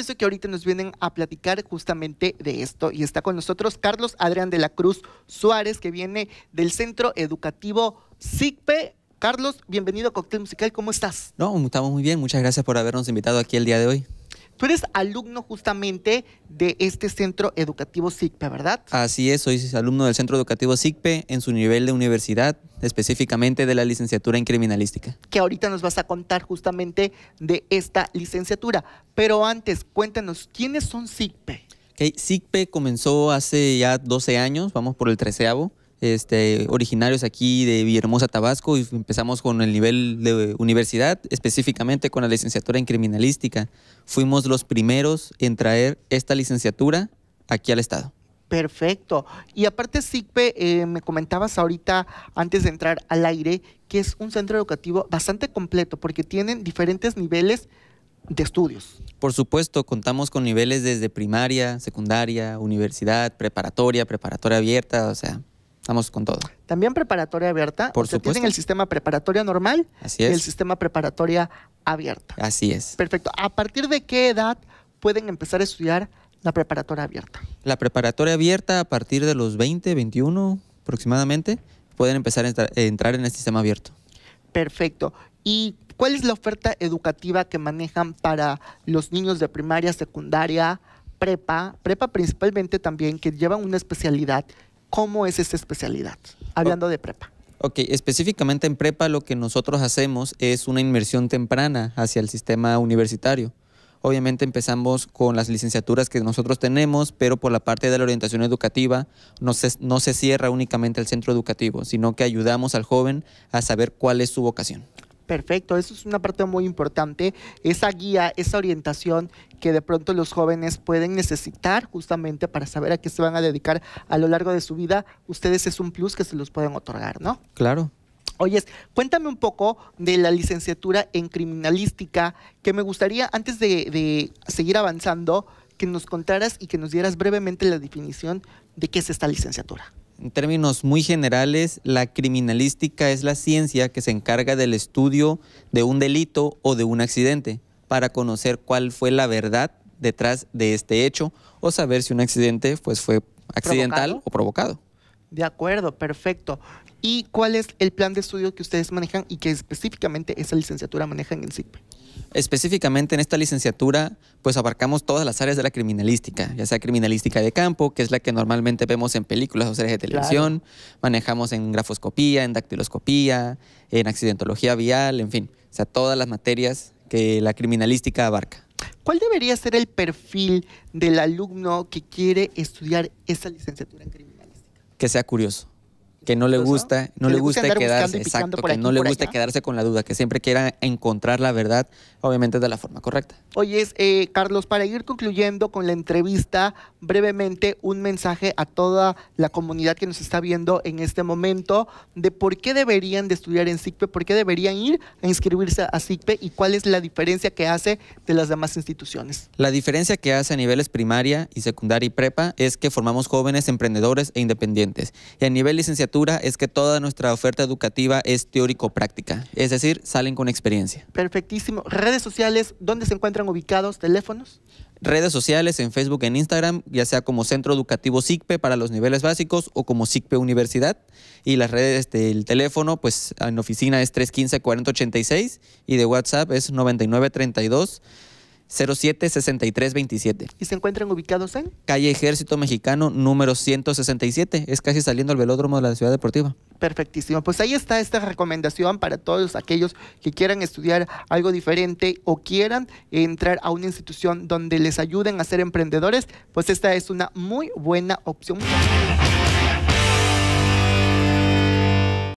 eso que ahorita nos vienen a platicar justamente de esto. Y está con nosotros Carlos Adrián de la Cruz Suárez, que viene del Centro Educativo SICPE. Carlos, bienvenido a Cóctel Musical, ¿cómo estás? No, estamos muy bien, muchas gracias por habernos invitado aquí el día de hoy. Tú eres alumno justamente de este centro educativo SICPE, ¿verdad? Así es, soy alumno del centro educativo SICPE en su nivel de universidad, específicamente de la licenciatura en criminalística. Que ahorita nos vas a contar justamente de esta licenciatura. Pero antes, cuéntanos, ¿quiénes son SICPE? SICPE comenzó hace ya 12 años, vamos por el treceavo este, originarios aquí de Villahermosa, Tabasco, y empezamos con el nivel de universidad, específicamente con la licenciatura en criminalística. Fuimos los primeros en traer esta licenciatura aquí al Estado. Perfecto. Y aparte, SICPE, eh, me comentabas ahorita, antes de entrar al aire, que es un centro educativo bastante completo porque tienen diferentes niveles de estudios. Por supuesto, contamos con niveles desde primaria, secundaria, universidad, preparatoria, preparatoria abierta, o sea, Estamos con todo. También preparatoria abierta. Por supuesto. Tienen el sistema preparatoria normal y el sistema preparatoria abierta. Así es. Perfecto. ¿A partir de qué edad pueden empezar a estudiar la preparatoria abierta? La preparatoria abierta a partir de los 20, 21 aproximadamente, pueden empezar a entrar, a eh, entrar en el sistema abierto. Perfecto. ¿Y cuál es la oferta educativa que manejan para los niños de primaria, secundaria, prepa? Prepa principalmente también, que llevan una especialidad cómo es esta especialidad, hablando de prepa. Ok, específicamente en prepa lo que nosotros hacemos es una inmersión temprana hacia el sistema universitario. Obviamente empezamos con las licenciaturas que nosotros tenemos, pero por la parte de la orientación educativa no se, no se cierra únicamente el centro educativo, sino que ayudamos al joven a saber cuál es su vocación. Perfecto, eso es una parte muy importante, esa guía, esa orientación que de pronto los jóvenes pueden necesitar justamente para saber a qué se van a dedicar a lo largo de su vida. Ustedes es un plus que se los pueden otorgar, ¿no? Claro. Oyes, cuéntame un poco de la licenciatura en criminalística, que me gustaría, antes de, de seguir avanzando, que nos contaras y que nos dieras brevemente la definición de qué es esta licenciatura. En términos muy generales, la criminalística es la ciencia que se encarga del estudio de un delito o de un accidente para conocer cuál fue la verdad detrás de este hecho o saber si un accidente pues, fue accidental o provocado. De acuerdo, perfecto. ¿Y cuál es el plan de estudio que ustedes manejan y que específicamente esa licenciatura maneja en el CICPE? Específicamente en esta licenciatura, pues abarcamos todas las áreas de la criminalística, ya sea criminalística de campo, que es la que normalmente vemos en películas o series de televisión, manejamos en grafoscopía, en dactiloscopía, en accidentología vial, en fin, o sea, todas las materias que la criminalística abarca. ¿Cuál debería ser el perfil del alumno que quiere estudiar esa licenciatura en criminalística? Que sea curioso que no le gusta, no le gusta quedarse, exacto, que no le gusta quedarse con la duda, que siempre quiera encontrar la verdad, obviamente de la forma correcta. Oye, eh, Carlos, para ir concluyendo con la entrevista, brevemente un mensaje a toda la comunidad que nos está viendo en este momento de por qué deberían de estudiar en SICPE, por qué deberían ir a inscribirse a SICPE y cuál es la diferencia que hace de las demás instituciones. La diferencia que hace a niveles primaria y secundaria y prepa es que formamos jóvenes emprendedores e independientes. Y a nivel licenciatura es que toda nuestra oferta educativa es teórico-práctica, es decir, salen con experiencia. Perfectísimo. Redes sociales, ¿dónde se encuentran ubicados? ¿Teléfonos? Redes sociales en Facebook, en Instagram, ya sea como Centro Educativo SICPE para los niveles básicos o como SICPE Universidad. Y las redes del este, teléfono, pues en oficina es 315-4086 y de WhatsApp es 9932. 07-63-27. 076327. ¿Y se encuentran ubicados en? Calle Ejército Mexicano número 167. Es casi saliendo al velódromo de la Ciudad Deportiva. Perfectísimo. Pues ahí está esta recomendación para todos aquellos que quieran estudiar algo diferente o quieran entrar a una institución donde les ayuden a ser emprendedores. Pues esta es una muy buena opción.